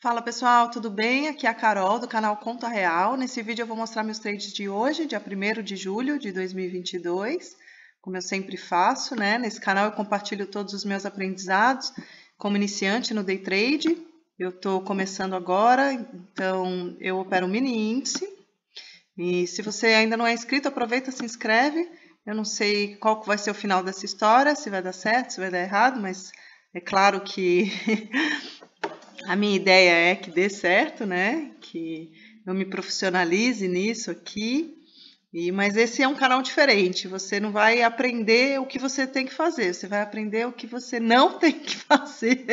Fala pessoal, tudo bem? Aqui é a Carol do canal Conta Real. Nesse vídeo eu vou mostrar meus trades de hoje, dia 1 de julho de 2022. Como eu sempre faço, né? Nesse canal eu compartilho todos os meus aprendizados como iniciante no day trade. Eu estou começando agora, então eu opero um mini índice. E se você ainda não é inscrito, aproveita, se inscreve. Eu não sei qual vai ser o final dessa história, se vai dar certo, se vai dar errado, mas é claro que a minha ideia é que dê certo, né? Que eu me profissionalize nisso aqui. E, mas esse é um canal diferente. Você não vai aprender o que você tem que fazer, você vai aprender o que você não tem que fazer.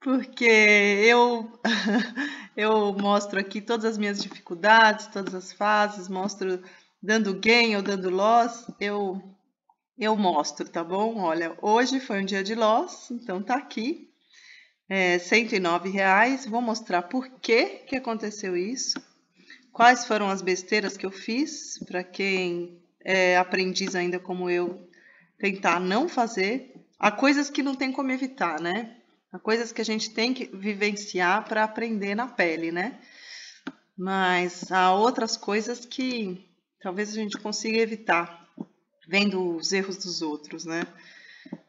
Porque eu eu mostro aqui todas as minhas dificuldades, todas as fases, mostro dando gain ou dando loss, eu eu mostro, tá bom? Olha, hoje foi um dia de loss, então tá aqui é, 109 reais. Vou mostrar por que, que aconteceu isso, quais foram as besteiras que eu fiz, para quem é aprendiz ainda como eu, tentar não fazer. Há coisas que não tem como evitar, né? Há coisas que a gente tem que vivenciar para aprender na pele, né? Mas há outras coisas que talvez a gente consiga evitar, vendo os erros dos outros, né?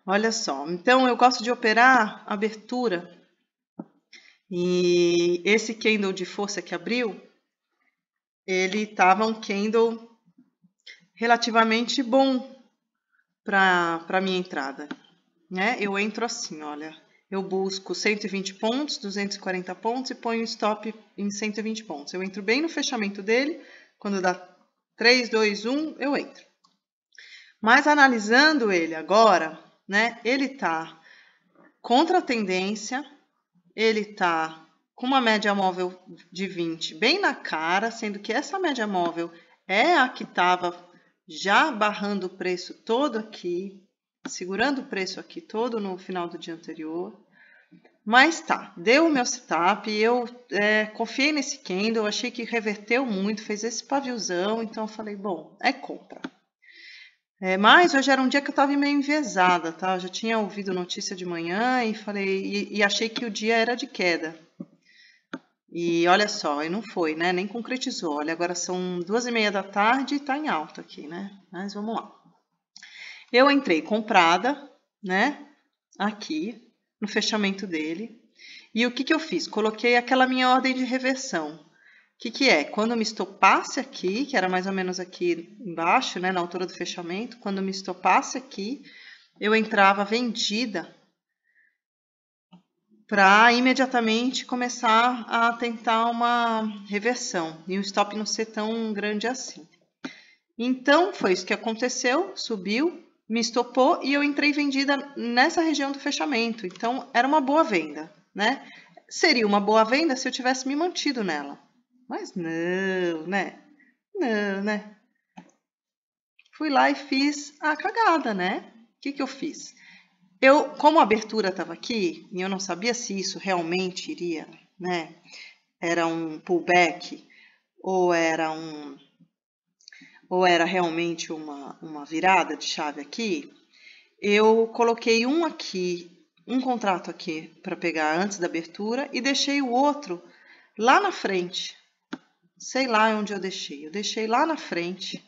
Olha só, então eu gosto de operar abertura. E esse candle de força que abriu, ele estava um candle relativamente bom para a minha entrada. Né? Eu entro assim, olha. Eu busco 120 pontos, 240 pontos e ponho stop em 120 pontos. Eu entro bem no fechamento dele. Quando dá 3, 2, 1, eu entro. Mas analisando ele agora, né? Ele tá contra a tendência, ele tá com uma média móvel de 20 bem na cara, sendo que essa média móvel é a que estava já barrando o preço todo aqui, segurando o preço aqui todo no final do dia anterior. Mas tá, deu o meu setup, eu é, confiei nesse candle, achei que reverteu muito, fez esse paviozão, então eu falei, bom, é compra. É, mas hoje era um dia que eu estava meio envezada, tá? Eu já tinha ouvido notícia de manhã e falei e, e, achei que o dia era de queda. E olha só, e não foi, né? Nem concretizou. Olha, agora são duas e meia da tarde e está em alta aqui, né? Mas vamos lá. Eu entrei comprada, né? Aqui no fechamento dele. E o que, que eu fiz? Coloquei aquela minha ordem de reversão, o que, que é? Quando eu me estopasse aqui, que era mais ou menos aqui embaixo, né, na altura do fechamento, quando eu me estopasse aqui, eu entrava vendida para imediatamente começar a tentar uma reversão e o stop não ser tão grande assim. Então, foi isso que aconteceu, subiu, me estopou e eu entrei vendida nessa região do fechamento. Então, era uma boa venda, né? Seria uma boa venda se eu tivesse me mantido nela. Mas não, né? Não, né? Fui lá e fiz a cagada, né? O que, que eu fiz? Eu, como a abertura estava aqui, e eu não sabia se isso realmente iria, né? Era um pullback ou era um ou era realmente uma, uma virada de chave aqui, eu coloquei um aqui, um contrato aqui para pegar antes da abertura e deixei o outro lá na frente, sei lá onde eu deixei. Eu deixei lá na frente,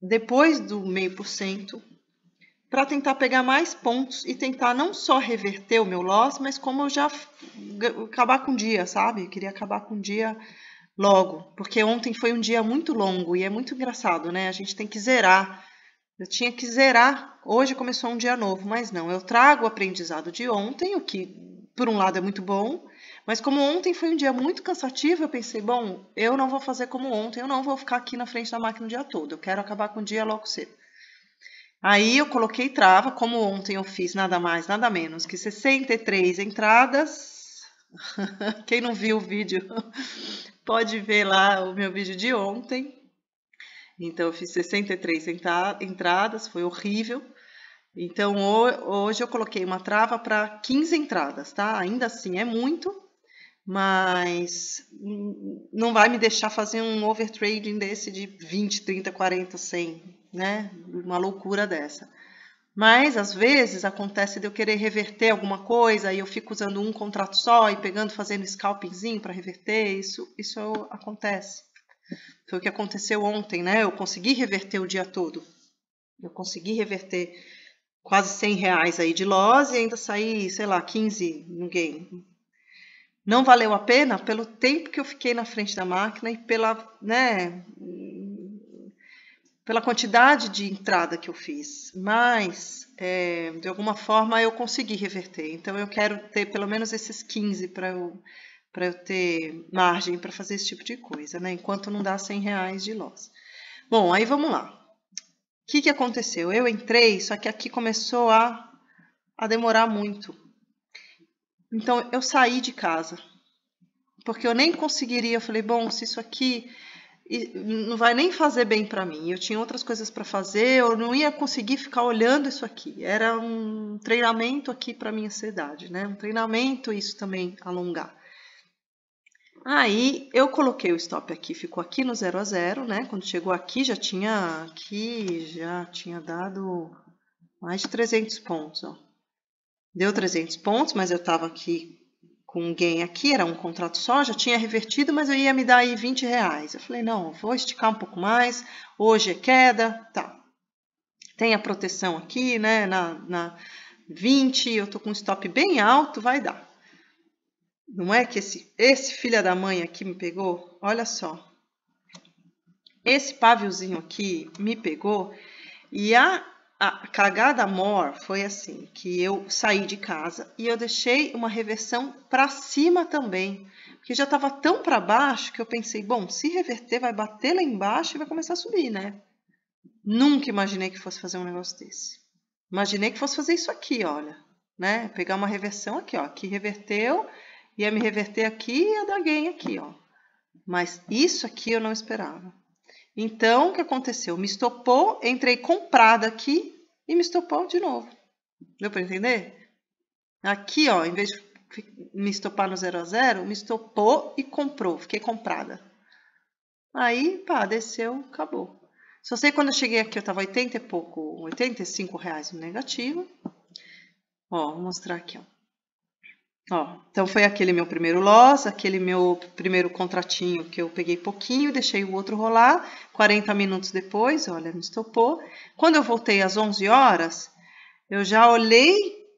depois do meio por cento, para tentar pegar mais pontos e tentar não só reverter o meu loss, mas como eu já acabar com o dia, sabe? Eu queria acabar com o dia logo, porque ontem foi um dia muito longo e é muito engraçado, né? A gente tem que zerar. Eu tinha que zerar. Hoje começou um dia novo, mas não. Eu trago o aprendizado de ontem, o que por um lado é muito bom, mas como ontem foi um dia muito cansativo, eu pensei, bom, eu não vou fazer como ontem, eu não vou ficar aqui na frente da máquina o dia todo, eu quero acabar com o dia logo cedo. Aí eu coloquei trava, como ontem eu fiz nada mais, nada menos que 63 entradas. Quem não viu o vídeo pode ver lá o meu vídeo de ontem. Então eu fiz 63 entradas, foi horrível. Então hoje eu coloquei uma trava para 15 entradas, tá? Ainda assim é muito, mas não vai me deixar fazer um overtrading desse de 20, 30, 40, 100, né? Uma loucura dessa. Mas às vezes acontece de eu querer reverter alguma coisa e eu fico usando um contrato só e pegando, fazendo scalpingzinho para reverter, isso, isso acontece. Foi o que aconteceu ontem, né? Eu consegui reverter o dia todo. Eu consegui reverter quase 100 reais aí de loss e ainda saí, sei lá, 15 no game não valeu a pena pelo tempo que eu fiquei na frente da máquina e pela, né, pela quantidade de entrada que eu fiz. Mas, é, de alguma forma, eu consegui reverter. Então, eu quero ter pelo menos esses 15 para eu, eu ter margem para fazer esse tipo de coisa, né? Enquanto não dá 100 reais de loss. Bom, aí vamos lá. O que, que aconteceu? Eu entrei, só que aqui começou a, a demorar muito. Então eu saí de casa, porque eu nem conseguiria. Eu falei, bom, se isso aqui não vai nem fazer bem para mim, eu tinha outras coisas para fazer, eu não ia conseguir ficar olhando isso aqui. Era um treinamento aqui para minha ansiedade, né? Um treinamento isso também alongar. Aí eu coloquei o stop aqui, ficou aqui no 0 a 0, né? Quando chegou aqui já tinha aqui já tinha dado mais de 300 pontos, ó. Deu 300 pontos, mas eu estava aqui com um gain aqui, era um contrato só, já tinha revertido, mas eu ia me dar aí 20 reais. Eu falei, não, vou esticar um pouco mais, hoje é queda, tá. Tem a proteção aqui, né, na, na 20, eu tô com um stop bem alto, vai dar. Não é que esse, esse filha da mãe aqui me pegou? Olha só. Esse paviozinho aqui me pegou e a a cagada mor foi assim, que eu saí de casa e eu deixei uma reversão para cima também, porque já estava tão para baixo que eu pensei, bom, se reverter vai bater lá embaixo e vai começar a subir, né? Nunca imaginei que fosse fazer um negócio desse. Imaginei que fosse fazer isso aqui, olha, né? Pegar uma reversão aqui, ó, que reverteu, ia me reverter aqui e ia dar gain aqui, ó. Mas isso aqui eu não esperava. Então, o que aconteceu? Me estopou, entrei comprada aqui e me estopou de novo. Deu para entender? Aqui, ó, em vez de me estopar no zero a zero, me estopou e comprou, fiquei comprada. Aí, pá, desceu, acabou. Só sei quando eu cheguei aqui, eu tava 80 e pouco, 85 reais no negativo. Ó, vou mostrar aqui, ó. Ó, então foi aquele meu primeiro loss, aquele meu primeiro contratinho que eu peguei pouquinho, deixei o outro rolar, 40 minutos depois, olha, não estopou. Quando eu voltei às 11 horas, eu já olhei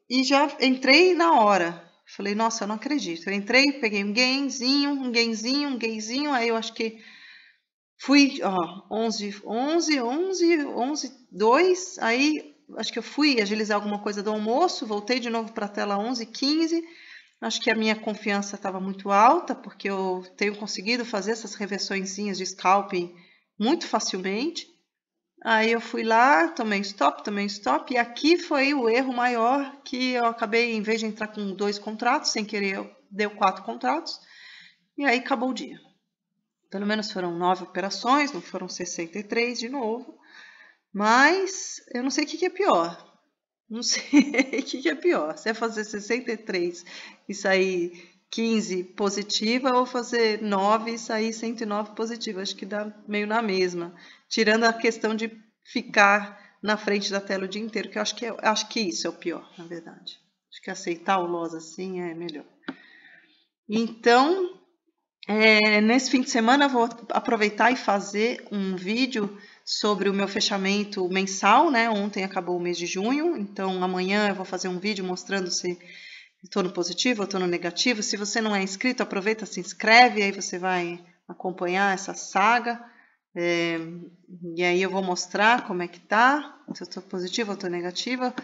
e já entrei na hora. Falei, nossa, eu não acredito. Eu entrei, peguei um gainzinho, um gainzinho, um gainzinho, aí eu acho que fui, ó, 11, 11, 11, 11, 2, aí acho que eu fui agilizar alguma coisa do almoço, voltei de novo para a tela 11, 15, Acho que a minha confiança estava muito alta, porque eu tenho conseguido fazer essas reversõezinhas de scalping muito facilmente. Aí eu fui lá, tomei stop, tomei stop, e aqui foi o erro maior que eu acabei, em vez de entrar com dois contratos, sem querer, deu quatro contratos, e aí acabou o dia. Pelo menos foram nove operações, não foram 63 de novo, mas eu não sei o que é pior, não sei o que, que é pior, se é fazer 63 e sair 15 positiva ou fazer 9 e sair 109 positiva. Acho que dá meio na mesma. Tirando a questão de ficar na frente da tela o dia inteiro, que eu acho que, é, acho que isso é o pior, na verdade. Acho que aceitar o LOS assim é melhor. Então, é, nesse fim de semana, vou aproveitar e fazer um vídeo sobre o meu fechamento mensal, né? Ontem acabou o mês de junho, então amanhã eu vou fazer um vídeo mostrando se estou no positivo ou estou no negativo. Se você não é inscrito, aproveita, se inscreve, aí você vai acompanhar essa saga. É, e aí eu vou mostrar como é que tá, se eu estou positiva ou estou negativa.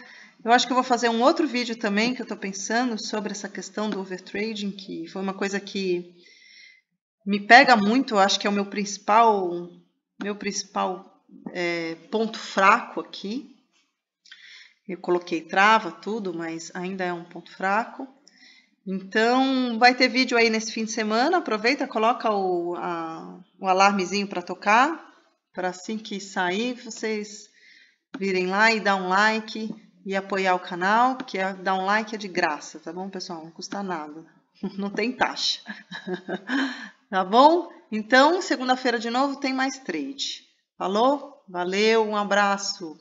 Eu acho que eu vou fazer um outro vídeo também que eu estou pensando sobre essa questão do overtrading, que foi uma coisa que me pega muito, acho que é o meu principal, meu principal é, ponto fraco aqui. Eu coloquei trava, tudo, mas ainda é um ponto fraco. Então, vai ter vídeo aí nesse fim de semana. Aproveita, coloca o, a, o alarmezinho para tocar, para assim que sair, vocês virem lá e dar um like e apoiar o canal, porque é, dar um like é de graça, tá bom, pessoal? Não custa nada, não tem taxa, tá bom? Então, segunda-feira de novo tem mais trade. Falou? Valeu, um abraço.